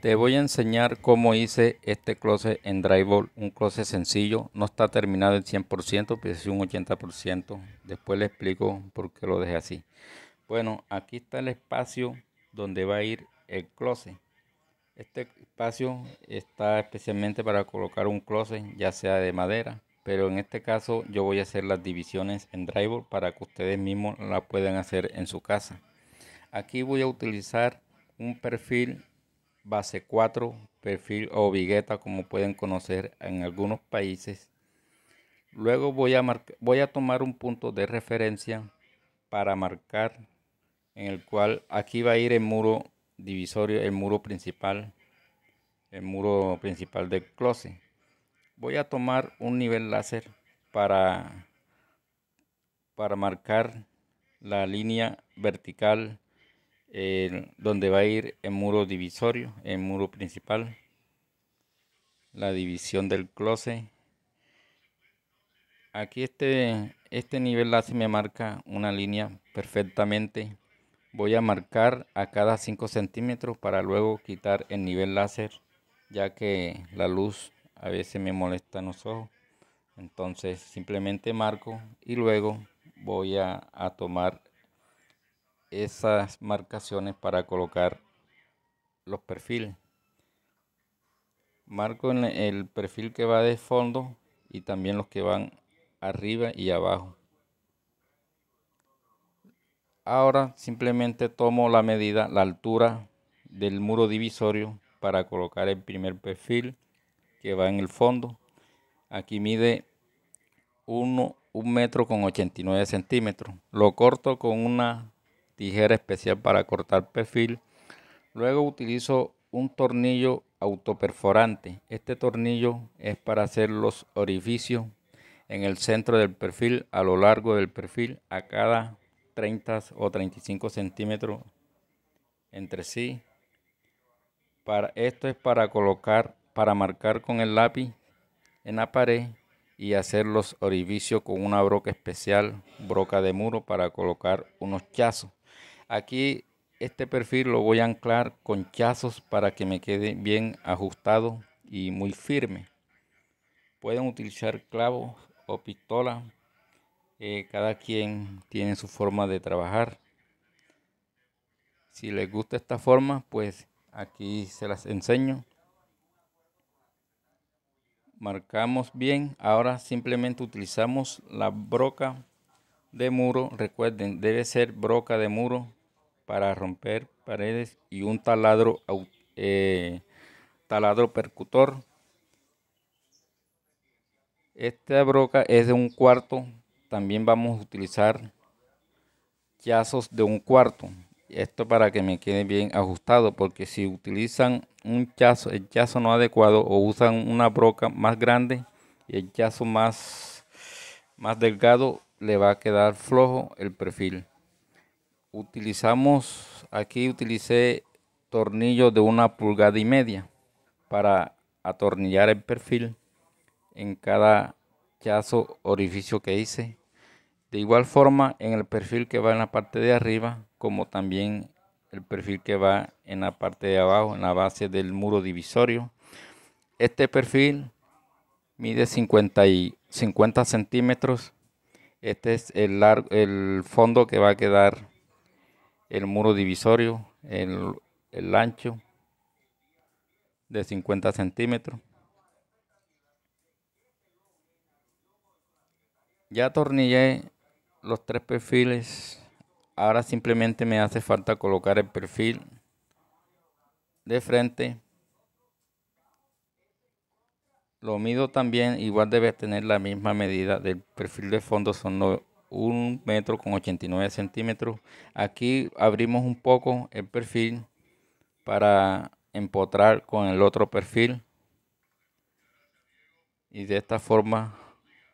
Te voy a enseñar cómo hice este closet en drywall, un closet sencillo, no está terminado el 100%, pero es un 80%, después le explico por qué lo dejé así. Bueno, aquí está el espacio donde va a ir el closet. Este espacio está especialmente para colocar un closet, ya sea de madera, pero en este caso yo voy a hacer las divisiones en drywall para que ustedes mismos la puedan hacer en su casa. Aquí voy a utilizar un perfil base 4, perfil o vigueta como pueden conocer en algunos países. Luego voy a, voy a tomar un punto de referencia para marcar en el cual aquí va a ir el muro divisorio, el muro principal, el muro principal del closet. Voy a tomar un nivel láser para, para marcar la línea vertical donde va a ir el muro divisorio, el muro principal, la división del closet. Aquí este, este nivel láser me marca una línea perfectamente. Voy a marcar a cada 5 centímetros para luego quitar el nivel láser ya que la luz a veces me molesta en los ojos. Entonces simplemente marco y luego voy a, a tomar esas marcaciones para colocar los perfiles marco el perfil que va de fondo y también los que van arriba y abajo ahora simplemente tomo la medida la altura del muro divisorio para colocar el primer perfil que va en el fondo aquí mide 1 un metro con 89 centímetros lo corto con una tijera especial para cortar perfil. Luego utilizo un tornillo autoperforante. Este tornillo es para hacer los orificios en el centro del perfil, a lo largo del perfil, a cada 30 o 35 centímetros entre sí. Para, esto es para colocar, para marcar con el lápiz en la pared y hacer los orificios con una broca especial, broca de muro para colocar unos chazos. Aquí este perfil lo voy a anclar con chazos para que me quede bien ajustado y muy firme. Pueden utilizar clavos o pistola. Eh, cada quien tiene su forma de trabajar. Si les gusta esta forma, pues aquí se las enseño. Marcamos bien. Ahora simplemente utilizamos la broca de muro. Recuerden, debe ser broca de muro para romper paredes y un taladro, eh, taladro percutor. Esta broca es de un cuarto. También vamos a utilizar chazos de un cuarto. Esto para que me quede bien ajustado, porque si utilizan un chazo, el chazo no adecuado o usan una broca más grande y el chazo más, más delgado, le va a quedar flojo el perfil utilizamos, aquí utilicé tornillos de una pulgada y media para atornillar el perfil en cada chazo orificio que hice. De igual forma en el perfil que va en la parte de arriba como también el perfil que va en la parte de abajo, en la base del muro divisorio. Este perfil mide 50, y 50 centímetros. Este es el, largo, el fondo que va a quedar el muro divisorio, el, el ancho de 50 centímetros. Ya atornillé los tres perfiles. Ahora simplemente me hace falta colocar el perfil de frente. Lo mido también, igual debe tener la misma medida del perfil de fondo, son un metro con 89 centímetros. Aquí abrimos un poco el perfil para empotrar con el otro perfil. Y de esta forma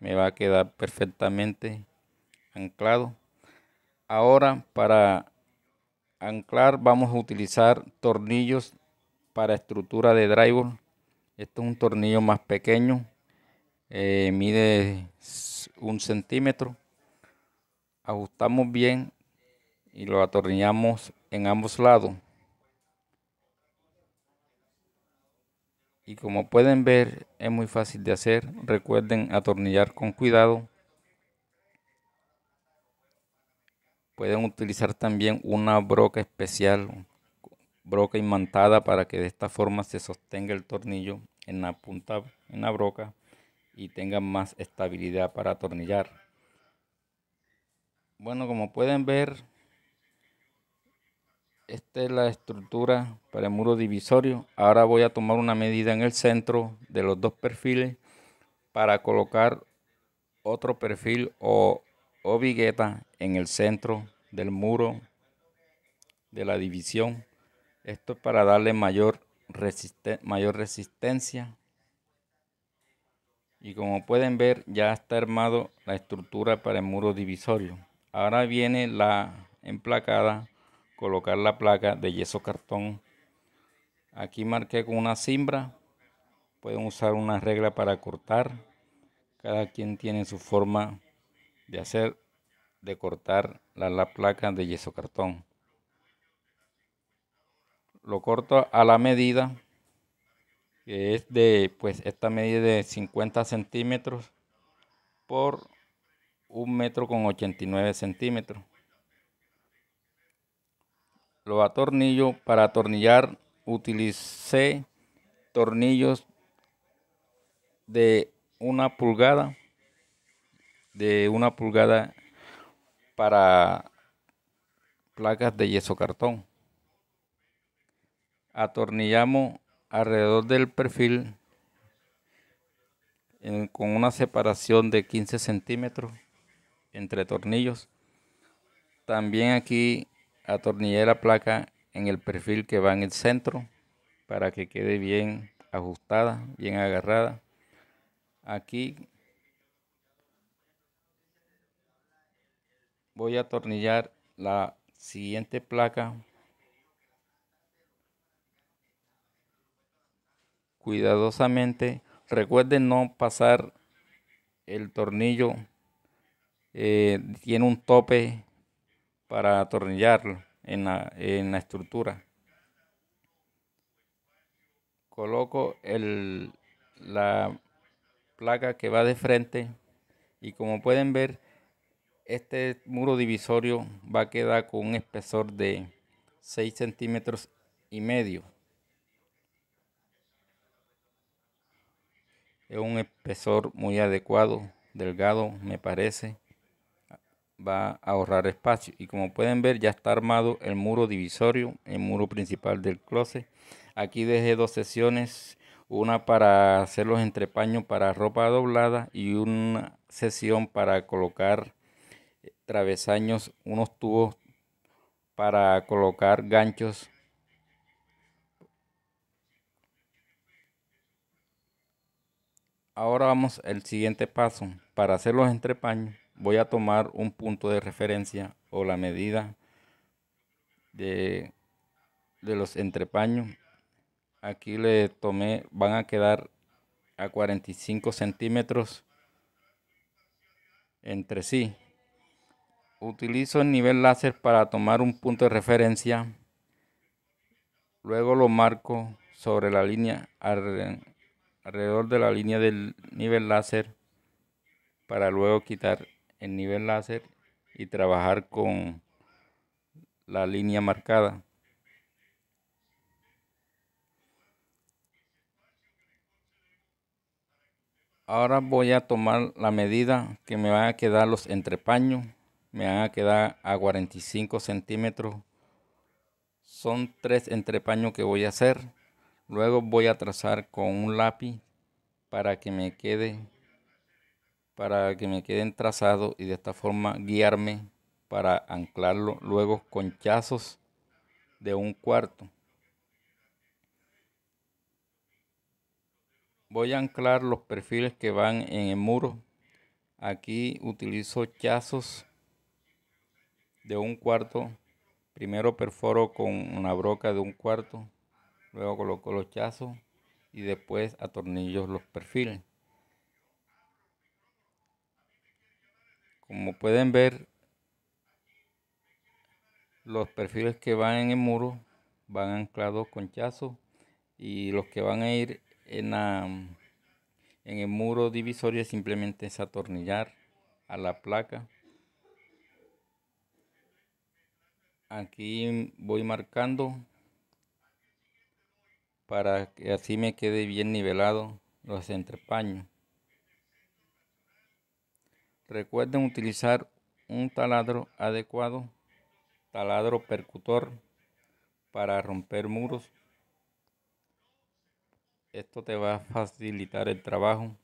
me va a quedar perfectamente anclado. Ahora para anclar vamos a utilizar tornillos para estructura de driver. esto es un tornillo más pequeño. Eh, mide un centímetro ajustamos bien y lo atornillamos en ambos lados. Y como pueden ver es muy fácil de hacer. Recuerden atornillar con cuidado. Pueden utilizar también una broca especial, broca imantada para que de esta forma se sostenga el tornillo en la punta, en la broca y tenga más estabilidad para atornillar. Bueno, como pueden ver, esta es la estructura para el muro divisorio. Ahora voy a tomar una medida en el centro de los dos perfiles para colocar otro perfil o, o vigueta en el centro del muro de la división. Esto es para darle mayor, mayor resistencia. Y como pueden ver, ya está armado la estructura para el muro divisorio. Ahora viene la emplacada, colocar la placa de yeso cartón. Aquí marqué con una cimbra. Pueden usar una regla para cortar. Cada quien tiene su forma de hacer, de cortar la, la placa de yeso cartón. Lo corto a la medida, que es de, pues esta medida de 50 centímetros por un metro con 89 centímetros. lo atornillo para atornillar utilicé tornillos de una pulgada, de una pulgada para placas de yeso cartón. Atornillamos alrededor del perfil con una separación de 15 centímetros entre tornillos. También aquí atornillé la placa en el perfil que va en el centro para que quede bien ajustada, bien agarrada. Aquí voy a atornillar la siguiente placa cuidadosamente recuerden no pasar el tornillo eh, tiene un tope para atornillarlo en la, en la estructura. Coloco el, la placa que va de frente y como pueden ver este muro divisorio va a quedar con un espesor de 6 centímetros y medio es un espesor muy adecuado delgado me parece va a ahorrar espacio y como pueden ver ya está armado el muro divisorio el muro principal del closet aquí dejé dos sesiones una para hacer los entrepaños para ropa doblada y una sesión para colocar eh, travesaños unos tubos para colocar ganchos ahora vamos al siguiente paso para hacer los entrepaños voy a tomar un punto de referencia o la medida de, los entrepaños. Aquí le tomé, van a quedar a 45 centímetros entre sí. Utilizo el nivel láser para tomar un punto de referencia. Luego lo marco sobre la línea alrededor de la línea del nivel láser para luego quitar en nivel láser y trabajar con la línea marcada. Ahora voy a tomar la medida que me van a quedar los entrepaños. Me van a quedar a 45 centímetros. Son tres entrepaños que voy a hacer. Luego voy a trazar con un lápiz para que me quede para que me queden trazados y de esta forma guiarme para anclarlo luego con chazos de un cuarto. Voy a anclar los perfiles que van en el muro. Aquí utilizo chazos de un cuarto. Primero perforo con una broca de un cuarto. Luego coloco los chazos y después atornillo los perfiles. como pueden ver los perfiles que van en el muro van anclados con chazo y los que van a ir en, en el muro divisorio simplemente es atornillar a la placa aquí voy marcando para que así me quede bien nivelado los entrepaños Recuerden utilizar un taladro adecuado, taladro percutor para romper muros. Esto te va a facilitar el trabajo.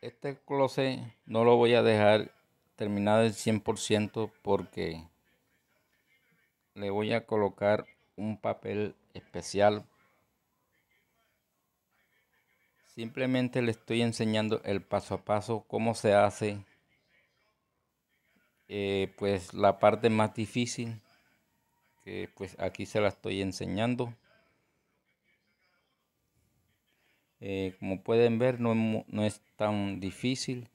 Este closet no lo voy a dejar terminado el 100% porque le voy a colocar un papel especial Simplemente le estoy enseñando el paso a paso, cómo se hace eh, pues la parte más difícil, que pues aquí se la estoy enseñando. Eh, como pueden ver no, no es tan difícil,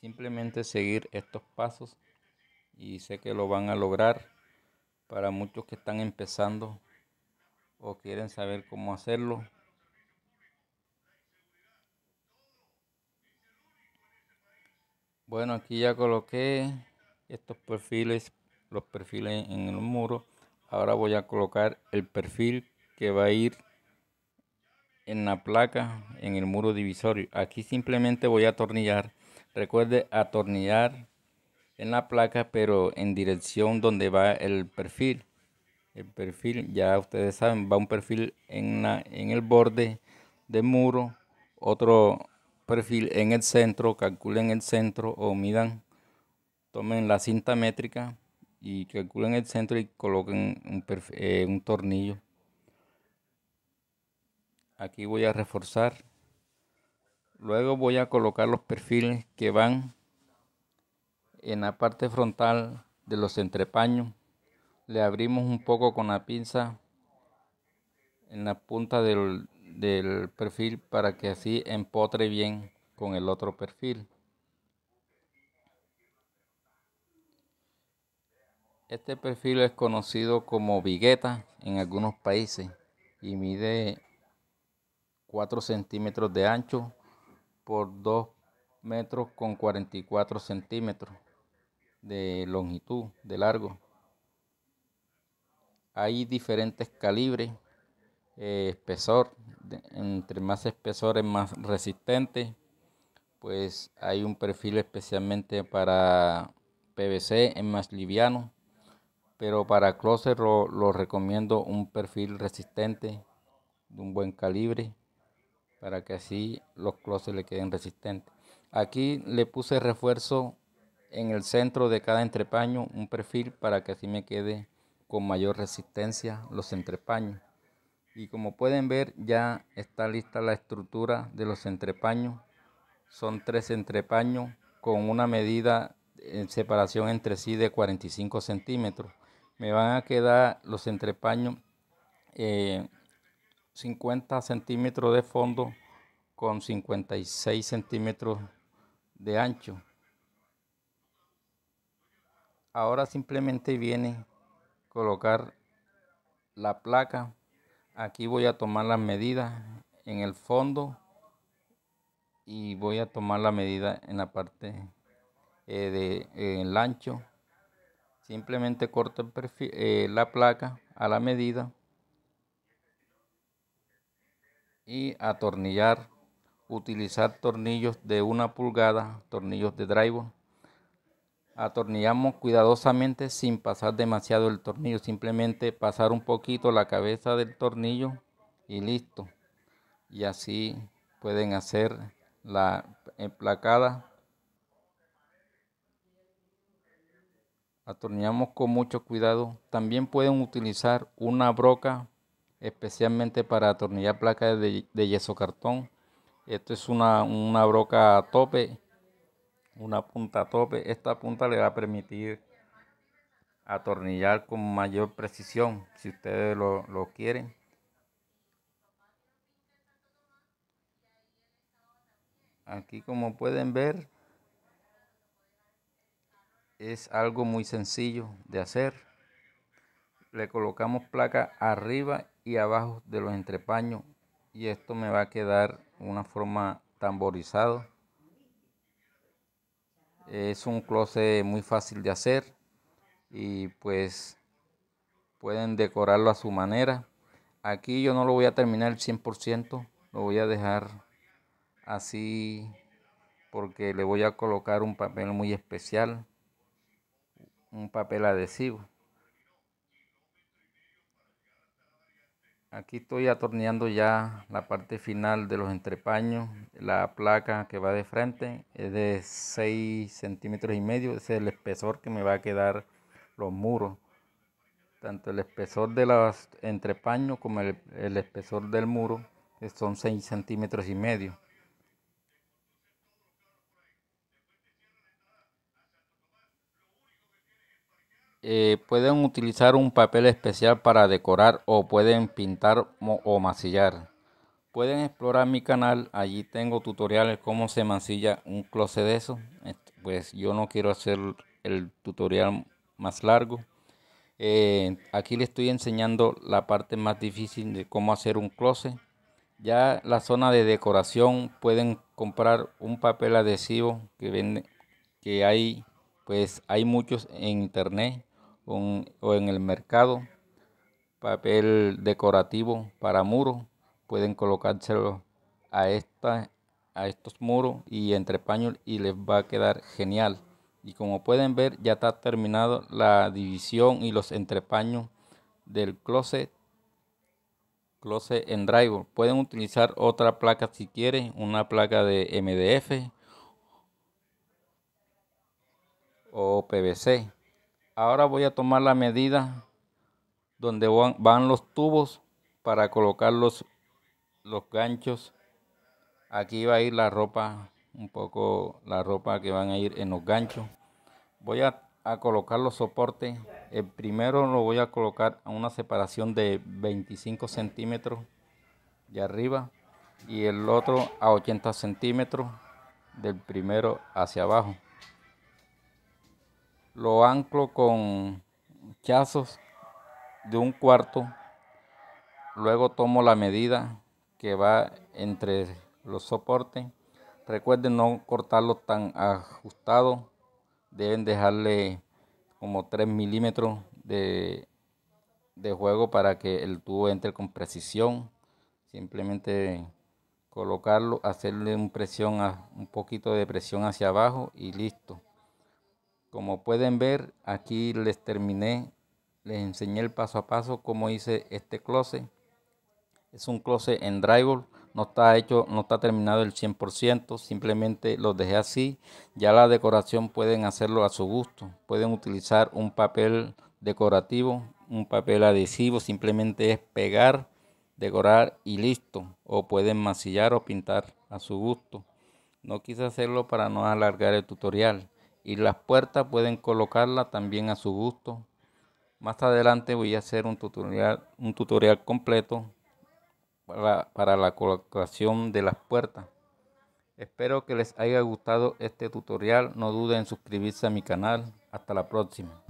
simplemente seguir estos pasos y sé que lo van a lograr para muchos que están empezando o quieren saber cómo hacerlo Bueno, aquí ya coloqué estos perfiles, los perfiles en el muro. Ahora voy a colocar el perfil que va a ir en la placa, en el muro divisorio. Aquí simplemente voy a atornillar. Recuerde atornillar en la placa, pero en dirección donde va el perfil. El perfil, ya ustedes saben, va un perfil en, en el borde del muro, otro perfil en el centro, calculen el centro o midan, tomen la cinta métrica y calculen el centro y coloquen un, eh, un tornillo. Aquí voy a reforzar. Luego voy a colocar los perfiles que van en la parte frontal de los entrepaños. Le abrimos un poco con la pinza en la punta del, del perfil para que así empotre bien con el otro perfil. Este perfil es conocido como vigueta en algunos países y mide 4 centímetros de ancho por 2 metros con 44 centímetros de longitud, de largo. Hay diferentes calibres eh, espesor. entre más espesor es más resistente. Pues hay un perfil especialmente para PVC, es más liviano. Pero para closet lo, recomiendo un perfil resistente de un buen calibre para que así los closets le queden resistentes. Aquí le puse refuerzo en el centro de cada entrepaño, un perfil para que así me quede con mayor resistencia los entrepaños y como pueden ver ya está lista la estructura de los entrepaños son tres entrepaños con una medida en separación entre sí de 45 centímetros me van a quedar los entrepaños 50 eh, centímetros de fondo con 56 centímetros de ancho ahora simplemente viene colocar la placa aquí voy a tomar la medida en el fondo y voy a tomar la medida en la parte eh, de, el ancho simplemente corto eh, la placa a la medida y atornillar utilizar tornillos de una pulgada tornillos de drive atornillamos cuidadosamente sin pasar demasiado el tornillo, simplemente pasar un poquito la cabeza del tornillo y listo. Y así pueden hacer la emplacada. Atornillamos con mucho cuidado. También pueden utilizar una broca especialmente para atornillar placas de, yeso cartón. Esto es una, una broca a tope una punta tope. Esta punta le va a permitir atornillar con mayor precisión si ustedes lo, lo quieren. Aquí como pueden ver es algo muy sencillo de hacer. Le colocamos placa arriba y abajo de los entrepaños y esto me va a quedar una forma tamborizada es un closet muy fácil de hacer y pues pueden decorarlo a su manera. Aquí yo no lo voy a terminar el 100%, lo voy a dejar así porque le voy a colocar un papel muy especial, un papel adhesivo. Aquí estoy atorneando ya la parte final de los entrepaños. La placa que va de frente es de 6 centímetros y medio. Ese es el espesor que me va a quedar los muros. Tanto el espesor de los entrepaños como el, el espesor del muro son 6 centímetros y medio. Eh, pueden utilizar un papel especial para decorar o pueden pintar o masillar. Pueden explorar mi canal, allí tengo tutoriales cómo se masilla un closet de eso. Pues yo no quiero hacer el tutorial más largo. Eh, aquí le estoy enseñando la parte más difícil de cómo hacer un closet. Ya la zona de decoración pueden comprar un papel adhesivo que vende, que hay, pues hay muchos en internet o en el mercado, papel decorativo para muros, pueden colocárselo a, a estos muros y entre y les va a quedar genial. Y como pueden ver ya está terminado la división y los entrepaños del closet closet en driver. Pueden utilizar otra placa si quieren, una placa de MDF o PVC. Ahora voy a tomar la medida donde van los tubos para colocar los, ganchos. Aquí va a ir la ropa, un poco la ropa que van a ir en los ganchos. Voy a, a colocar los soportes. El primero lo voy a colocar a una separación de 25 centímetros de arriba y el otro a 80 centímetros del primero hacia abajo lo anclo con chazos de un cuarto, luego tomo la medida que va entre los soportes. Recuerden no cortarlo tan ajustado, deben dejarle como 3 milímetros de, juego para que el tubo entre con precisión. Simplemente colocarlo, hacerle presión un poquito de presión hacia abajo y listo. Como pueden ver, aquí les terminé, les enseñé el paso a paso cómo hice este closet. Es un closet en drywall, no está hecho, no está terminado el 100%, simplemente lo dejé así. Ya la decoración pueden hacerlo a su gusto. Pueden utilizar un papel decorativo, un papel adhesivo, simplemente es pegar, decorar y listo. O pueden masillar o pintar a su gusto. No quise hacerlo para no alargar el tutorial y las puertas pueden colocarla también a su gusto. Más adelante voy a hacer un tutorial, un tutorial completo para, para la colocación de las puertas. Espero que les haya gustado este tutorial. No duden en suscribirse a mi canal. Hasta la próxima.